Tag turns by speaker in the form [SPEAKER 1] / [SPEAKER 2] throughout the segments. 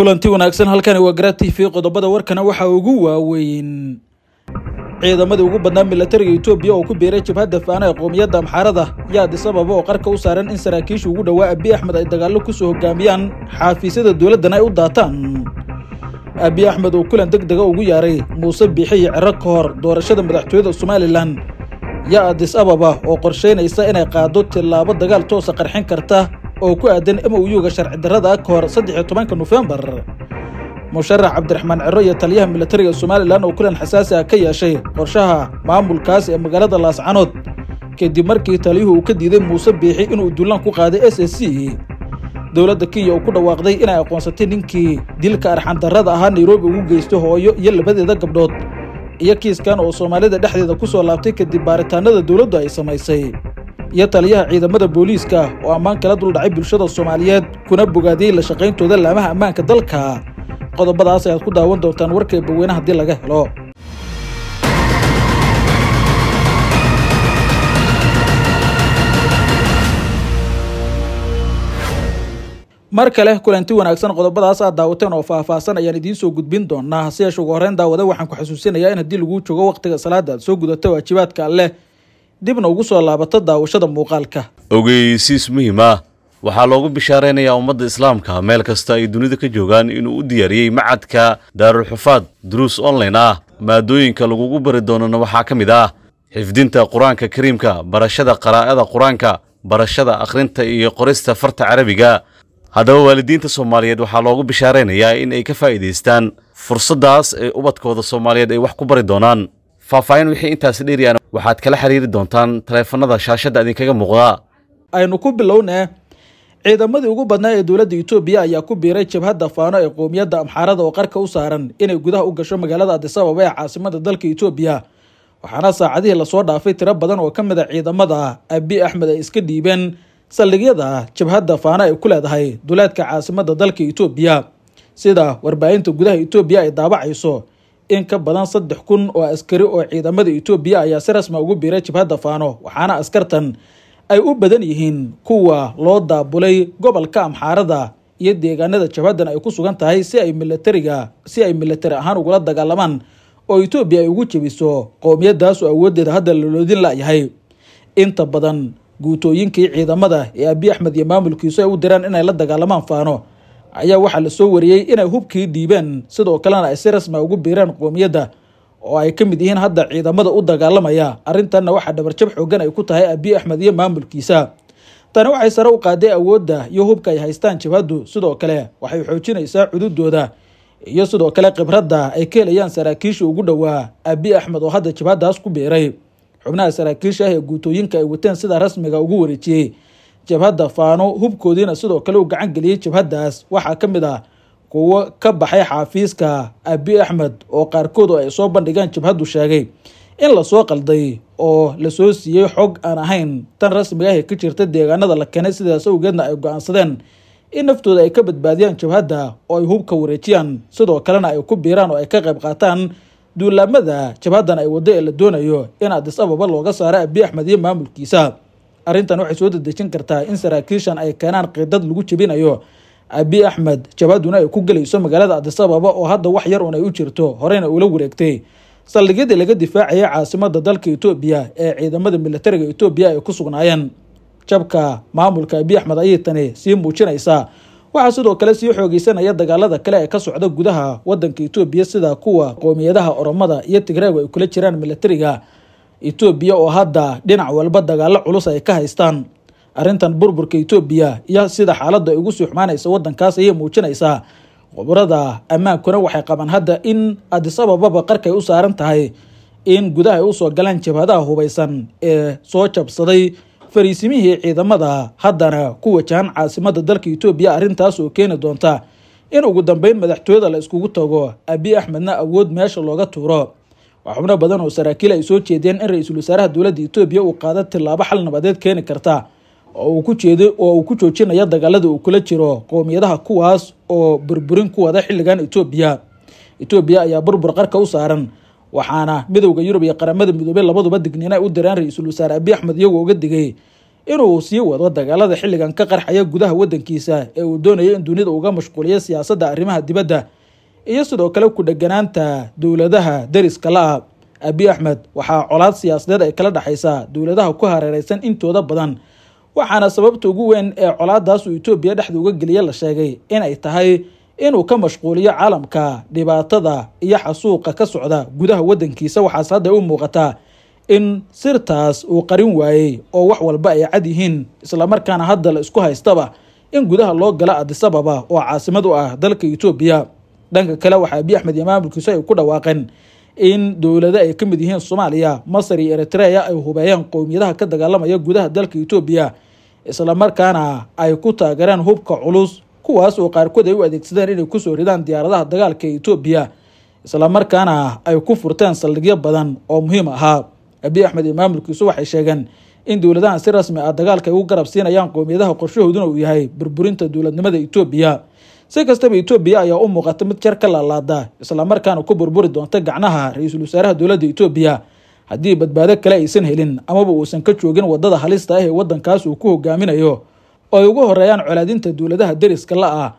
[SPEAKER 1] kulanti wanaagsan halkani waa garaa t v qodobada warkana waxaa ugu waaweyn ciidamadii ugu badnaa milatariga etoobiya oo ku biiray jabhadda faanaha qowmiyadda amxaarada yaa adisababa oo qarka u saaran in saraakiisha ugu dhowaa abi axmed ay dagaallo ku soo hogaamiyaan xaafiisyada dowladdana ay u daataan abiy axmed oo kulan deg dega ugu yaaray muuse biixi iyo ciro ka hor doorashada madaxtooyada somalilan yaa adis ababa oo qorshaynaysa inay qaaddo tilaabo dagaal toosa qarxin karta oo ku aadan mou-ga sharci darrada ka hor saddexiyo tobanka nofembar musharax cabdiraxmaan ciro iyo taliyaha milatariga somalilan oo kulan xasaasi ah ka yeeshay qorshaha maamulkaas ee magaalada laascanood kadib markii taliyuhu uu ka diiday muuse biixi inuu dullan ku qaaday s s c dowladda kenya uu ku dhawaaqday inay aqoonsatay ninkii dilka arxandarrada ahaa nairobi ugu geystay hooyo iyo labadeeda gabdhood iyo kiiskan oo soomaalida dhexdeeda ku soo laabtay kadib baaritaanada dowladdu ay samaysay iyo taliyaha ciidamada booliiska oo ammaan kala duldhacay bulshada soomaaliyeed kuna bogaadiyey la shaqayntooda laamaha ammaanka dalka qodobadaas ayaad ku daawan doontaan warka baweyne haddii laga helo mar kale kulanti wanaagsan qodobadaas aad daawateen oo faahfaahsan ayaan idiin soo gudbin doonnaa haseyeesha ugu horeyn daawada waxaan ku xasuusinayaa in haddii laguu joogo wakhtiga salaada aad soo gudato waajibaadka alleh dibna ugu soo laabato daawashada muuqaalka ogeysiis muhiima waxaa loogu bishaaraynayaa ummadda islaamka meel kasta ay dunida ka joogaan inuu u diyaariyey macadka daarulxufaad duruus online ah maadooyinka lagugu bari doonana waxaa ka mid ah xifdinta qur-aanka kariimka barashada qaraa'ada qur-aanka barashada akhrinta iyo qorista farta carabiga haddaba waalidiinta soomaaliyeed waxaa loogu bishaaraynayaa in ay ka faa'iidaystaan fursaddaas ee ubadkooda soomaaliyeed ay wax ku bari doonaan faahfaahin wixii intaas dheeriyaan waxaad kala xiriiri doontaan taleefanada shaashadda idinkaga muuqda aynu ku bilownee ciidamadii ugu badnaa ee dowladda itoobiya ayaa ku biiray jabhadda faano ee qoomiyadda amxaarada oo qarka u saaran inay gudaha u gasho magaalada adisababa ee caasimada dalka etoobiya waxaana saacadihii lasoo dhaafay tiro badan oo ka mid a ah ciidamada abi axmed ay iska dhiibeen saldhigyada jabhadda faano ay ku leedahay duleedka caasimada dalka etoobiya sida warbaahinta gudaha itoobiya ay daabacayso in ka badan saddex kun oo askari oo ciidamada etoobiya ayaa si rasmi ah ugu biiray jibhadda faano waxaana askartan ay u badan yihiin kuwa loo daabulay gobolka amxaarada iyo deegaanada jabhadan ay ku sugan tahay si ay milatariga si ay milatari ahaan ugula dagaalamaan oo etoobiya ay ugu jebiso qowmiyadaas oo awooddeeda hadda laloodin layahay inta badan guutooyinkii ciidamada ee abiy axmed iyo maamulkiisu ay u diraan inay la dagaalamaan faano ayaa waxaa la soo wariyey inay hubkii dhiibeen sidoo kalena ay si rasmi ugu biireen qoomiyadda oo ay ka mid yihiin hadda ciidamada u dagaalamaya arrintanna waxaa dhabarjab xoogan ay ku tahay abiy axmed iyo maamulkiisa tani waxay sare u qaaday awoodda iyo hubka ay haystaan jabhaddu sidoo kale waxay xoojinaysaa cududooda iyo sidoo kale khibradda ay ka helayaan saraakiisha ugu dhowaa abiy axmed oo hadda jabhaddaas ku biiray xubnaha saraakiisha ah ee guutooyinka ay wateen sida rasmiga ugu wareejiyey jabhadda faano hubkoodiina sidoo kale u gacan geliyey jabhaddaas waxaa ka mid ah kuwo ka baxay xaafiiska abi axmed oo qaarkood oo ay soo bandhigeen jabhaddu sheegay in lasoo qalday oo lasoo siiyey xog aan ahayn tan rasmiga ah ee ka jirta deegaanada la keenay sidaas awgeedna ay go-aansadeen in naftooda ay ka badbaadiyaan jabhadda oo ay hubka wareejiyaan sidoo kalena ay ku biiraan oo ay ka qayb qaataan duulaamada jabhaddan ay waddo ee la doonayo in adis ababa looga saaro abi axmed iyo maamulkiisa arrintan waxay soo dadejin kartaa in saraakiishan ay keenaan qidad lagu jebinayo abi axmed jabaduna ay ku gelayso magaalada adisababa oo hadda wax yar uun ay u jirto horeyna uula wareegtay saldhigyadii laga difaacayay caasimada dalka etoobiya ee ciidamada militariga etoobiya ay ku sugnaayeen jabka maamulka abi axmed ayay tani sii muujinaysaa waxaa sidoo kale sii xoogeysanaya dagaalada kale ee ka socda gudaha wadanka etoobiya sida kuwa qoomiyadaha oromada iyo tigraagu ay kula jiraan militariga etoobiya oo hadda dhinac walba dagaalo culus ay ka haystaan arrintan burburka etoobiya iyo sida xaaladda ay ugu sii xumaanaysa waddankaas ayay muujinaysaa qubrada ammaankuna waxay qabaan hadda in adisabababa qarkay u saaran tahay in gudaha ay usoo galaan jabhadaha hubaysan ee soo jabsaday fariisimihii ciidamada haddana ku wajahan caasimada dalka itoobiya arrintaas oo keeni doonta in ugu dambeyn madaxtooyada la iskugu tago abiy axmedna awood meesha looga tuuro waa xubno badan oo saraakiil ay soo jeedeen in ra-iisul wasaaraha dowladda etoobiya uu qaado tilaabo xal nabadeed keeni karta oo uu ku joojinayo dagaalada uu kula jiro qowmiyadaha kuwaas oo burburin ku wada xilligan etoobiya etoobiya ayaa burbur qarka u saaran waxaana midowda yurub iyo qaramada midoobey labaduba digniin ay u direen ra-iisul wasaare abiy axmed iyagoo uga digay inuu sii wado dagaalada xilligan ka qarxaya gudaha waddankiisa ee uu doonayo in dunida uga mashquuliyo siyaasadda arrimaha dibadda iyo sidoo kale ku dheganaanta dowladaha deriska la-ah abi axmed waxaa colaad siyaasadeed ay kala dhexaysaa dowladaha ku hareereysan intooda badan waxaana sababta ugu weyn ee colaadaas uu itoobiya dhexda uga geliya la sheegay inay tahay inuu ka mashquuliyo caalamka dhibaatada iyo xasuuqa ka socda gudaha wadankiisa waxaase hadda u muuqataa in sirtaas uu qarin waayey oo wax walba ay cad yihiin islamarkaana hadda la isku haystaba in gudaha loo gala adisababa oo caasimad u ah dalka itoobiya dhanka kale waxaa abiy axmed iyo maamulkiisu ay ku dhawaaqeen in dowlado ay ka mid yihiin soomaaliya masar iyo eritreya ay hubeeyeen qowmiyadaha ka dagaalamaya gudaha dalka etoobiya markaana ay ku taageereen hubka culus kuwaas oo qaarkood ay u adeegsadeen inay kusoo ridaan diyaaradaha dagaalka ee etoobiya markaana ay ku furteen saldhigyo badan oo muhiim ahaa abiy axmed iyo maamulkiisu waxay sheegeen in dowladahan si rasmi ah dagaalka ay ugu garab siinayaan qoomiyadaha qorshahooduna uu yahay burburinta dowladnimada etoobiya si kastaba etoobiya ayaa u muuqata mid jar ka laalaada islamarkaana ku burburi doonta gacnaha ra-iisul wasaaraha dowladda etoobiya haddii badbaado kale aysan helin amaba uusan ka joogin wadada halista ah ee wadankaas uu ku hogaaminayo oo ay ugu horreeyaan colaadinta dowladaha deriska la-ah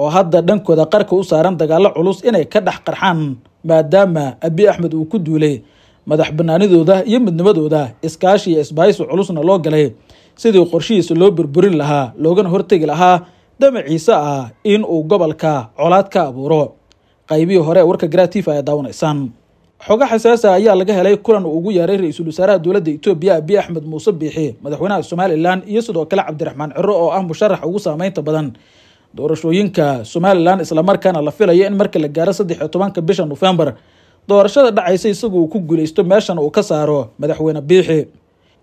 [SPEAKER 1] oo hadda dhankooda qarka u saaran dagaallo culus inay ka dhex qarxaan maadaama abi axmed uu ku duulay madax banaanidooda iyo midnimadooda iskaashi iyo isbaahisu culusna loo galay sidii qorshihiisa loo burburin lahaa loogana hortegi lahaa damaciise ah in uu gobolka colaad ka abuuro qaybihii hore warka garatifa ay daawanaysaan xoga xasaasa ayaa laga helay kulan uu ugu yeeray ra-iisul wasaaraha dowladda etoobiya abiy axmed muuse biixi madaxweynaha somalilan iyo sidoo kale cabdiraxmaan ciro oo ah musharax ugu saameynta badan doorashooyinka somalilan islamarkaana la filayo in marka la gaaro saddex iyo tobanka bisha nofembar doorashada dhacaysa isagu uu ku guulaysto meeshana uu ka saaro madaxweyne biixi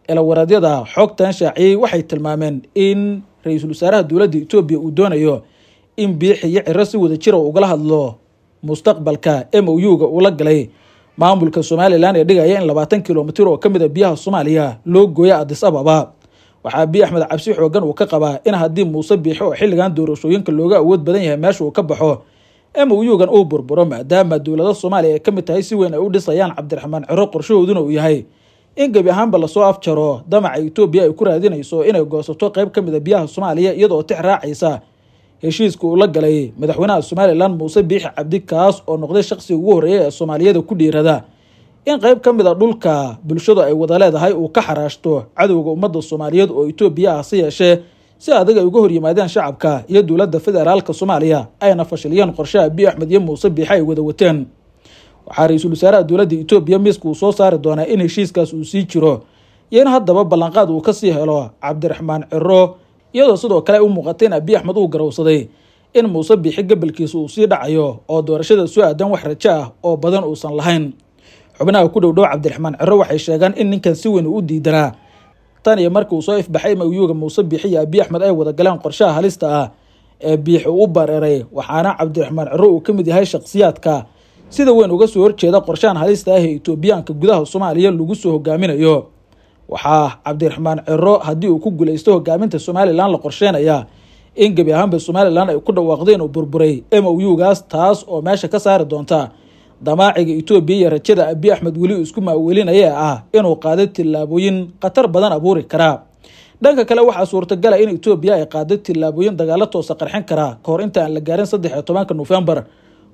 [SPEAKER 1] elawaradyada xogtan shaaciyey waxay tilmaameen in ra-iisul wasaaraha dowladda etoobiya uu doonayo in biixi iyo ciro si wada jira ah ugala hadlo mustaqbalka m o u-ga uu galay maamulka somalilan ee dhigaya in labaatan kilomitir oo ka mid a ah biyaha soomaaliya loo gooya adis ababa waxaa bii axmed cabsi xoogan uu ka qabaa in haddii muuse biixi oo xilligan doorashooyinka looga awood badan yahay meesha uu ka baxo muyugan uu burburo maadaama dowlada soomaaliya ay ka mid tahay si weyn ay u dhisayaan cabdiraxmaan ciro qorshahooduna uu yahay in gebi ahaanba lasoo afjaro damaca etoobiya ay ku raadinayso inay goosato qayb ka mid a ah biyaha soomaaliya iyadoo tix raacaysa heshiiska uu la galay madaxweynaha somalilan muuse biixi cabdi kaas oo noqday shaqsiga ugu horreeya ee soomaaliyada ku dhiirada in qayb ka mid a ah dhulka bulshadu ay wada leedahay uu ka xaraashto cadowga ummadda soomaaliyeed oo etoobiya ah si yeeshee si adag ay uga horyimaadeen shacabka iyo dowladda federaalka soomaaliya ayna fashiliyeen qorshaha abiy axmed iyo muuse biixe ay wada wateen waxaa ra-iisul wasaaraha dowladda etoobiya miiska uu soo saari doonaa in heshiiskaas uu sii jiro iyo in haddaba ballanqaad uu kasii helo cabdiraxmaan ciro iyadoo sidoo kale ay u muuqatay in abiy axmed uu garowsaday in muuse biixi gabalkiisa uu sii dhacayo oo doorashada soo aadan wax rajo ah oo badan uusan lahayn xubnaha ku dhowdhow cabdiraxmaan ciro waxay sheegaan in ninkan si weyn uu u diidanaa tan iyo markii uu soo ifbaxay mawyuga muuse biixi iyo abiy axmed ay wada galeen qorshaha halista ah ee biixi u bareeray waxaana cabdiraxmaan ciro uu ka mid yahay shakhsiyaadka sida weyn uga soo horjeeda qorshahan halista ah ee itoobiyaanka gudaha soomaaliya lagu soo hogaaminayo waxaa cabdiraxmaan ciro haddii uu ku guulaysto hogaaminta somalilan la qorsheynayaa in gebi ahaanba somalilan ay ku dhawaaqda inuu burburay m o u gaas taas oo meesha ka saari doonta damaaciga etoobiya iyo rajada abiy axmed weli uu isku maawelin ayaa ah inuu qaaday tillaabooyin khatar badan abuuri karaa dhanka kale waxaa suurtagala ah in itoobiya ay qaaday tillaabooyin dagaalo toosa qarxin karaa kahor inta aan la gaarin saddex iyo tobanka nofembar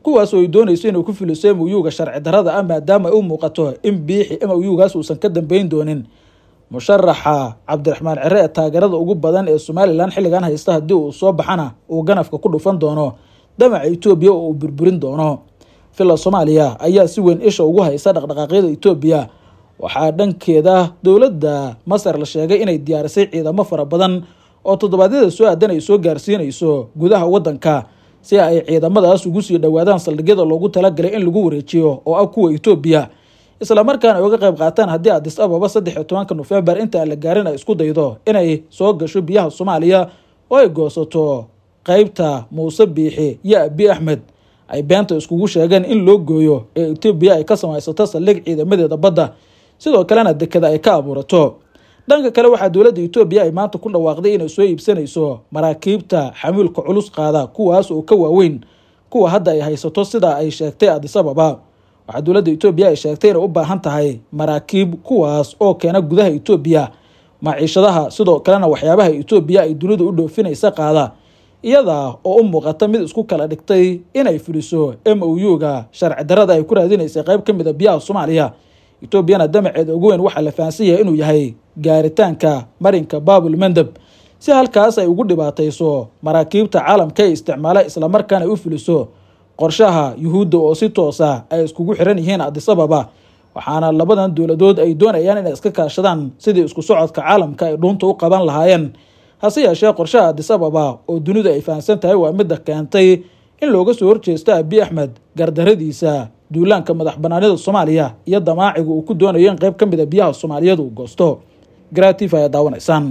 [SPEAKER 1] kuwaas oo ay doonayso inuu ku filiso myuga sharci darada ah maadaama ay u muuqato in biixi myugaas uusan ka dambeyn doonin musharaxa cabdiraxmaan cire ee taageerada ugu badan ee somalilan xilligan haysta haddii uu soo baxana uu ganafka ku dhufan doono damaca itoobiya oo uu burburin doono villa soomaaliya ayaa si weyn isha ugu haysa dhaqdhaqaaqyada etoobiya waxaa dhankeeda dowladda masar la sheegay inay diyaarisay ciidamo fara badan oo toddobaadyada soo aadan ay soo gaarsiinayso gudaha waddanka si ay ciidamadaas ugu sii dhowaadaan saldhigyada loogu talagalay in lagu wareejiyo oo ah kuwa etoobiya isla markaana ay uga qayb qaataan haddii adis ababa saddex saddexiyo tobanka nofembar inta aan la gaarin ay isku daydo inay soo gasho biyaha soomaaliya oo ay goosato qeybta muuse biixi iyo abi axmed ay beenta iskugu sheegeen in loo gooyo ee etoobiya ay ka samaysato saldhig ciidamadeeda badda sidoo kalena dekada ay ka abuurato dhanka kale waxaa dowladda etoobiya ay maanta ku dhawaaqday inay soo iibsanayso maraakiibta xamuulka culus qaada kuwaas oo ka waaweyn kuwa hadda ay haysato sida ay sheegtay adisababa waxaa dowladda etoobiya ay sheegtay inay u baahan tahay maraakiib kuwaas oo keena gudaha etoobiya maciishadaha sidoo kalena waxyaabaha etoobiya ay dunidu u dhoofinaysa qaada iyadaa oo u muuqata mid isku kala dhigtay inay fuliso m o u-ga sharci darada ay ku raadinaysay qayb ka mida ah biyaha soomaaliya etoobiyana damaceeda ugu weyn waxaa la fahansan yahay inuu yahay gaaritaanka marinka baabul mandab si halkaas ay ugu dhibaatayso maraakiibta caalamka ee isticmaala islamarkaana u fuliso qorshaha yuhuudda oo si toosa ay iskugu xiran yihiin adisababa waxaana labadan dowladood ay doonayaan inay iska kaashadaan sidii isku socodka caalamka ay dhuunta u qaban lahaayeen hase yeeshee qorshaha adisababa oo dunidu ay fahamsan tahay waa midda keentay in looga soo horjeesto abiy axmed gardaradiisa duulaanka madax banaanida soomaaliya iyo damaaciga uu ku doonayo in qayb ka mida ah biyaha soomaaliyadu uu goosto gratiif ayaa daawanaysaan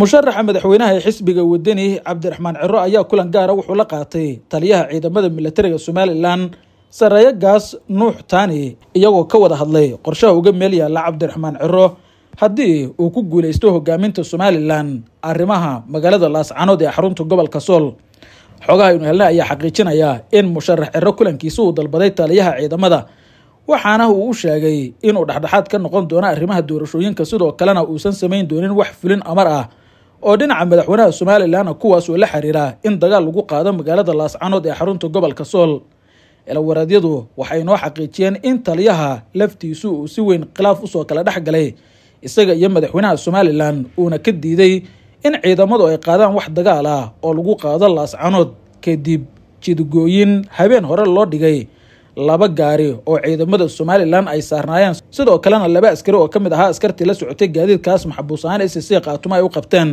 [SPEAKER 1] musharaxa madaxweynaha ee xisbiga wadani cabdiraxmaan ciro ayaa kulan gaara ah wuxuu la qaatay taliyaha ciidamada milatariga somalilan sareeyo gaas nuux taani iyagoo ka wada hadlay qorshaha uga meel yaalla cabdiraxmaan ciro haddii uu ku guulaysto hogaaminta somalilan arrimaha magaalada laascanood ee xarunta gobolka sool xogaha inu helna ayaa xaqiijinayaa in musharax ciro kulankiisa uu dalbaday taliyaha ciidamada waxaana uu u sheegay inuu dhexdhexaad ka noqon doono arrimaha doorashooyinka sidoo kalena uusan samayn doonin wax fulin amar ah oo dhinaca madaxweynaha somalilanna kuwaas kuwaasoo la xiriira in dagaal lagu qaado magaalada laascanood ee xarunta gobolka sool ilawaradyadu waxay noo xaqiijiyeen in taliyaha laftiisu uu si weyn khilaaf usoo kala dhex galay isaga iyo madaxweynaha somalilan uuna ka diiday in ciidamadu ay qaadaan wax dagaal ah oo lagu qaado laascanood kadib jidgooyin habeen hore loo dhigay laba gaari oo ciidamada somalilan ay saarnaayeen sidoo kalena laba askari oo ka mid ahaa askartii la socotay gaadiidkaas maxabuus ahaan s c kaatuma ay u qabteen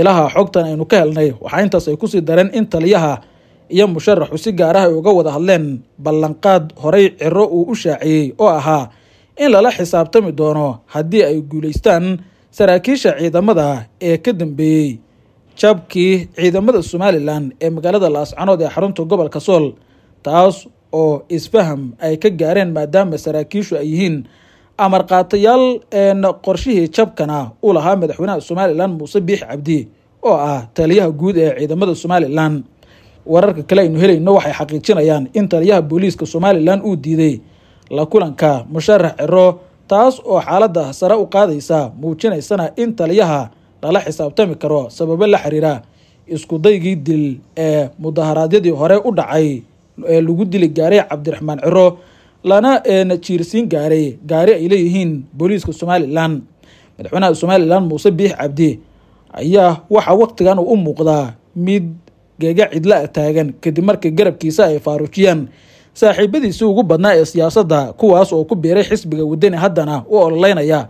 [SPEAKER 1] ilaha xogtan aynu ka helnay waxaa intaas ay kusii dareen in taliyaha iyo musharaxu si gaaraha ay uga wada hadleen ballanqaad horay ciro uu u shaaciyey oo ahaa in lala xisaabtami doono haddii ay guulaystaan saraakiisha ciidamada ee ka dambeeyey jabkii ciidamada somalilan ee magaalada laascanood ee xarunta gobolka sool taas oo isfaham ay ka gaareen maadaama saraakiishu ay yihiin amarqaatayaal een qorshihii jabkana u lahaa madaxweynaha somalilan muuse biix cabdi oo ah taliyaha guud ee ciidamada somalilan wararka kale aynu helayno waxay xaqiijinayaan in taliyaha booliiska somalilan uu diiday la kulanka musharax ciro taas oo xaaladda sare u qaadaysa muujinaysana in taliyaha lala xisaabtami karo sababo la xiriira isku daygii dil ee mudaharaadyadii hore u dhacay ee lagu dili gaaray cabdiraxmaan ciro lana eena jiirsiin gaaray gaari ay leeyihiin booliiska somalilan madaxweynaha somalilan muuse biix cabdi ayaa waxaa waqtigan uu u muuqdaa mid geega cidla taagan kadib markii garabkiisa ay faaruujiyaan saaxiibadiisii ugu badnaa ee siyaasadda kuwaas oo ku biiray xisbiga wadani haddana u ololeynaya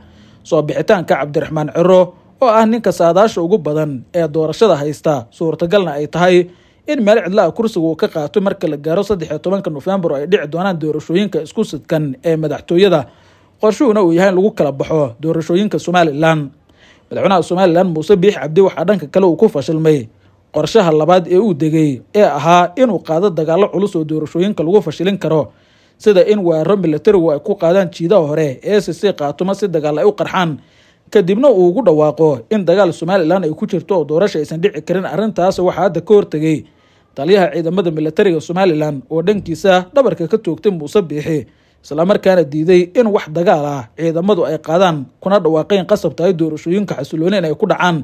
[SPEAKER 1] soo bixitaanka cabdiraxmaan ciro oo ah ninka saadaasha ugu badan ee doorashada haysta suurtagalna ay tahay in meel cidla kursiga uu ka qaato marka la gaaro saddexiyo tobanka nofembar oo ay dhici doonaan doorashooyinka isku sidkan ee madaxtooyada qorshuhuna uu yahay in lagu kala baxo doorashooyinka somalilan madaxweynaha somalilan muuse biix cabdi waxaa dhanka kale uu ku fashilmay qorshaha labaad ee uu degay ee ahaa inuu qaado dagaalo culus oo doorashooyinka lagu fashilin karo sida in weeraro milatarigu ay ku qaadaan jiidaha hore ee sisii qaatuma si dagaal ay u qarxaan kadibna uu ugu dhawaaqo in dagaal somalilan ay ku jirto oo doorasha aysan dhici karin arrintaas waxaa hadda ka hortegay taliyaha ciidamada milatariga somalilan oo dhankiisa dhabarka ka toogtay muuse biixi islamarkaana diiday in wax dagaal ah ciidamadu ay qaadaan kuna dhawaaqeen qasabta ay doorashooyinka xasilooni in ay ku dhacaan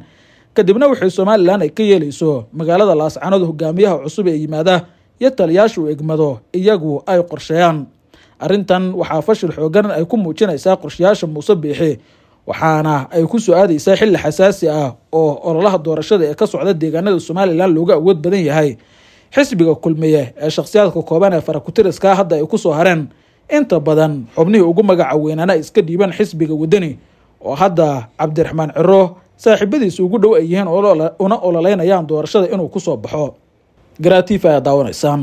[SPEAKER 1] kadibna waxay somalilan ay ka yeelayso magaalada laascanood hogaamiyaha cusub ee yimaada iyo taliyaasha uu egmado iyagu ay qorsheeyaan arrintan waxaa fashil xooggan ay ku muujinaysaa qorshayaasha muuse biixi waxaana ay ku soo aadaysaa xilli xasaasi ah oo ololaha doorashada ee ka socda deegaanada somalilan looga awood badan yahay xisbiga kulmiye ee shakhsiyaadka kooban ee farakutiriska hadda ay ku soo hareen inta badan xubnihii ugu magaca weynaana iska dhiibeen xisbiga wadani oo hadda cabdiraxmaan ciro saaxiibadiisu ugu dhow ay yihiin una ololeynayaan doorashada inuu ku soo baxo garaatiif ayaa daawanaysaan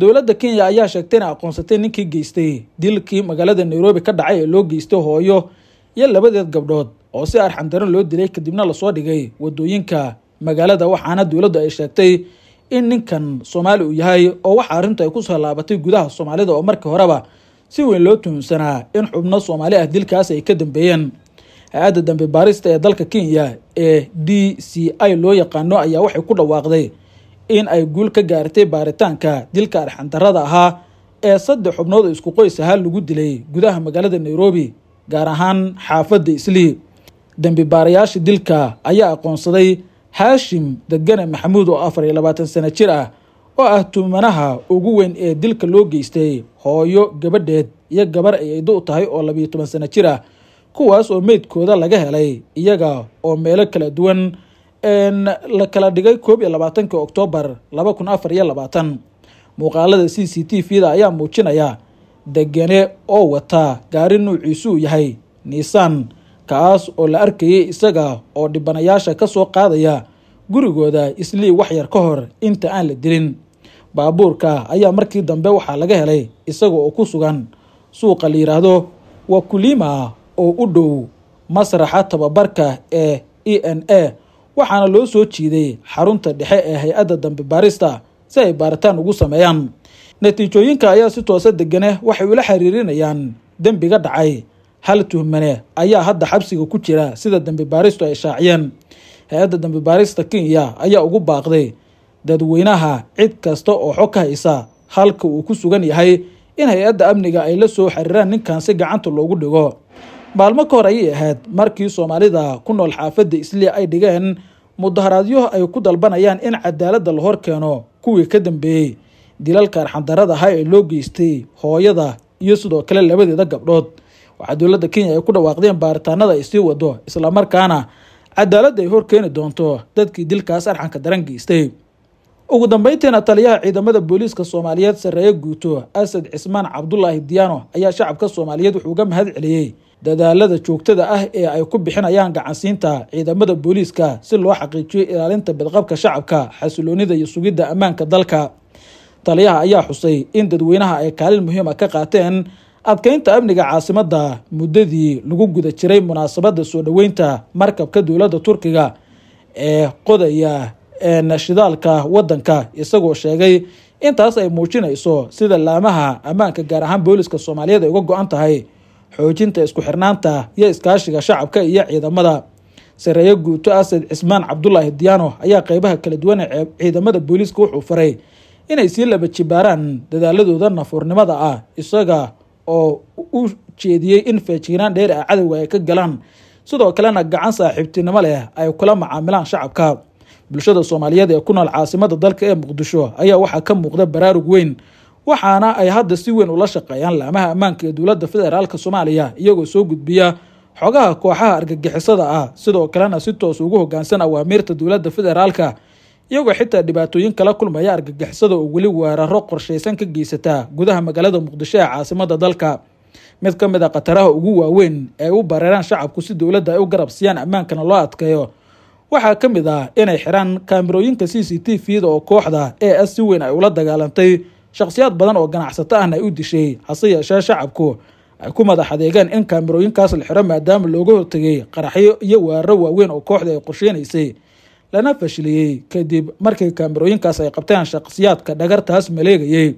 [SPEAKER 1] dowladda kenya ayaa sheegtay inay aqoonsatay ninkii geystay dilkii magaalada nairobi ka dhacay ee loo geystay hooyo iyo labadeed gabdhood oo si arxandaran loo dilay kadibna lasoo dhigay wadooyinka magaalada waxaana dowladdu ay sheegtay in ninkan soomaali uu yahay oo waxa arrintu ay kusoo laabatay gudaha soomaalida oo markii horeba si weyn loo tuhunsanaa in xubno soomaali ah dilkaas ay ka dambeeyeen hay-adda dambe baarista ee dalka kenya ee d c i loo yaqaano ayaa waxay ku dhawaaqday in ay guul ka gaartay baaritaanka dilka arxandarada ahaa ee saddex xubnood oo isku qoys ahaa lagu dilay gudaha magaalada nairobi gaar ahaan xaafadda islii dembi baarayaasha dilka ayaa aqoonsaday haashim degane maxamuud oo afar iyo labaatan sano jir ah oo ah tumanaha ugu weyn ee dilka loo geystay hooyo gabadheed iyo gabar ay ido u tahay oo labiyo toban sano jir ah kuwaas oo meydkooda laga helay iyaga oo meelo kala duwan la kala dhigay koob iyo labaatanki oktoobar laba kun afar iyo labaatan muuqaalada c c t v-da ayaa muujinaya degane oo wata gaari nuuciisuu yahay niisan kaas oo la arkayay isaga oo dhibanayaasha ka soo qaadaya gurigooda islii waxyar ka hor inta aan la dilin baabuurka ayaa markii dambe waxaa laga helay isaga oo ku sugan suuqa la yidhaahdo wakulima oo u dhow masraxa tababarka ee e n a waxaana loo soo jiiday xarunta dhexe ee hay-adda dambe baarista si ay baaritaan ugu sameeyaan natiijooyinka ayaa si toosa degane eh waxay ula xiriirinayaan dembiga dhacay hal tuhmane ayaa hadda xabsiga ku jira sida dambi baaristu ay shaaciyeen hay-adda dambi baarista kenya ayaa ugu baaqday dadweynaha cid kasta oo xog ka haysa halka uu ku sugan yahay in hay-adda amniga ay la soo xiriiraan ninkan gacanta loogu dhigo maalmo ka hor ayay ahayd markii soomaalida ku nool xaafadda isliya ay dhigeen mudaharaadyo ay ku dalbanayaan in cadaaladda la hor keeno kuwii ka dambeeyey dilalka arxandarada ahaa ee loo geystay hooyada iyo sidoo kale labadeeda gabdhood waxaa dowladda kenya ay ku dhawaaqdeen baaritaanada ay sii wado markaana cadaaladda ay horkeeni doonto dadkii dilkaas arxanka daran geystay ugu dambeyntiina taliyaha ciidamada booliiska soomaaliyeed sareeya guuto asad cismaan cabdulaahi diyaano ayaa shacabka soomaaliyeed wuxuu uga mahad celiyey dadaalada joogtada ah ee ay ku bixinayaan gacansiinta ciidamada booliiska si loo xaqiijiyo ilaalinta badqabka shacabka xasiloonida iyo sugidda ammaanka dalka taliyaha ayaa xusay in dadweynaha ay kaalin muhiima ah ka qaateen adkeynta amniga caasimadda muddadii lagu guda jiray munaasabadda soo dhoweynta markabka dowladda turkiga ee qodaya shidaalka wadanka isagoo sheegay intaas ay muujinayso sida laamaha ammaanka gaar ahaan booliiska soomaaliyeed ay uga go-an tahay xoojinta isku xirnaanta iyo iskaashiga shacabka iyo ciidamada sareeye guuto asad cismaan cabdulaahi diyaano ayaa qeybaha kala duwan ee ciidamada booliiska wuxuu faray inay sii laba jibaaraan dadaaladooda nafuurnimada ah isaga oo u jeediyey in feejignaan dheer ah cadowga ay ka galaan sidoo kalena gacan saaxiibtinimo leh ay kula macaamilaan shacabka bulshada soomaaliyeed ee ku nool caasimada dalka ee muqdisho ayaa waxaa ka muuqda baraarug weyn waxaana ay hadda si weyn ula shaqeeyaan laamaha ammaanka ee dowladda federaalk soomaaliya iyagoo soo gudbiya xogaha kooxaha argagixisada ah sidoo kalena si toos ugu hogaansan awaamiirta dowladda federaalka iyagoo xitaa dhibaatooyin kala kulmaya argagixisada oo weli weeraro qorshaysan ka geysata gudaha magaalada muqdisho ee caasimada dalka mid ka mid a ah khataraha ugu waaweyn ee u bareeraan shacabku si dowladda ay u garab siiyaan ammaankana loo adkeeyo waxaa ka mid ah inay xiraan kaamirooyinka c c t v-da oo kooxda e s si weyn ay ula dagaalantay shakhsiyaad badan oo ganacsato ahna ay u disheeyey hase yeeshee shacabku ay ku madax adeegeen in kaamirooyinkaas la xiro maadaama looga hortegay qaraxyo iyo weeraro waaweyn oo kooxda ay qorsheynaysay lana fashiliyey kadib markii kaamirooyinkaas ay qabteen shakhsiyaadka dhagartaas maleegayey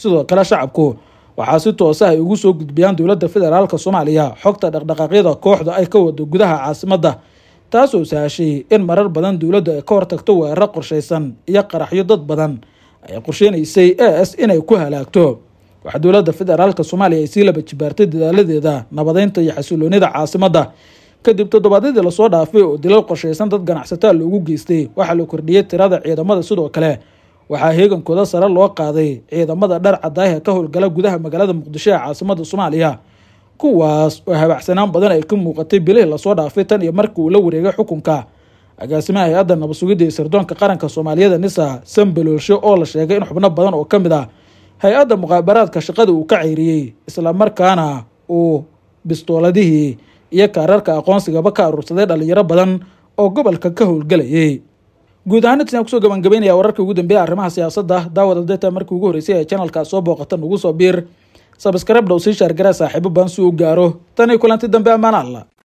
[SPEAKER 1] sidoo kale shacabku waxaa si toosa ay ah ugu soo gudbiyaan dowladda federaalk soomaaliya xogta dhaqdhaqaaqyada kooxda ay ka wado gudaha caasimadda taasoo sahashay in marar badan dowladdu ay ka hortagto weeraro qorshaysan iyo qaraxyo dad badan ayaa qorsheynaysay a s inay ku halaagto waxaa dowladda federaalka soomaaliya ay sii laba jibaartay dadaaladeeda nabadeynta iyo xasiloonida caasimadda kadib toddobaadyadii lasoo dhaafay oo dilal qorshaysan dad ganacsataa loogu geystay waxaa la kordhiyey tirada ciidamada sidoo kale waxaa heegankooda sare loo qaaday ciidamada dhar cadaahe ka howlgala gudaha magaalada muqdisho ee caasimada soomaaliya kuwaas oo habacsanaan badan ay ka muuqatay bilihii lasoo dhaafay tan iyo markii uu la wareegay xukunka agaasimaha hay-adda nabadsugidda iyo sirdoonka qaranka soomaaliyada nisa sambaloolsho oo la sheegay in xubno badan oo ka mid ah hay-adda muqaabaraadka shaqada uu ka ceyriyey islamarkaana uu bistooladihii iyo kaararka aqoonsigaba ka aruursaday dhallinyaro badan oo gobolka ka howlgelayay guud ahaan intasan kusoo gabangabeynaya wararka ugu dambeeya arrimaha siyaasadda daawada deta markii ugu horreysay ee janalka soo booqata nagu soo biir sabskarab dhow sii shaargaraa saaxiibo badan si uu gaaro tanay kulanti dambe ammaan alla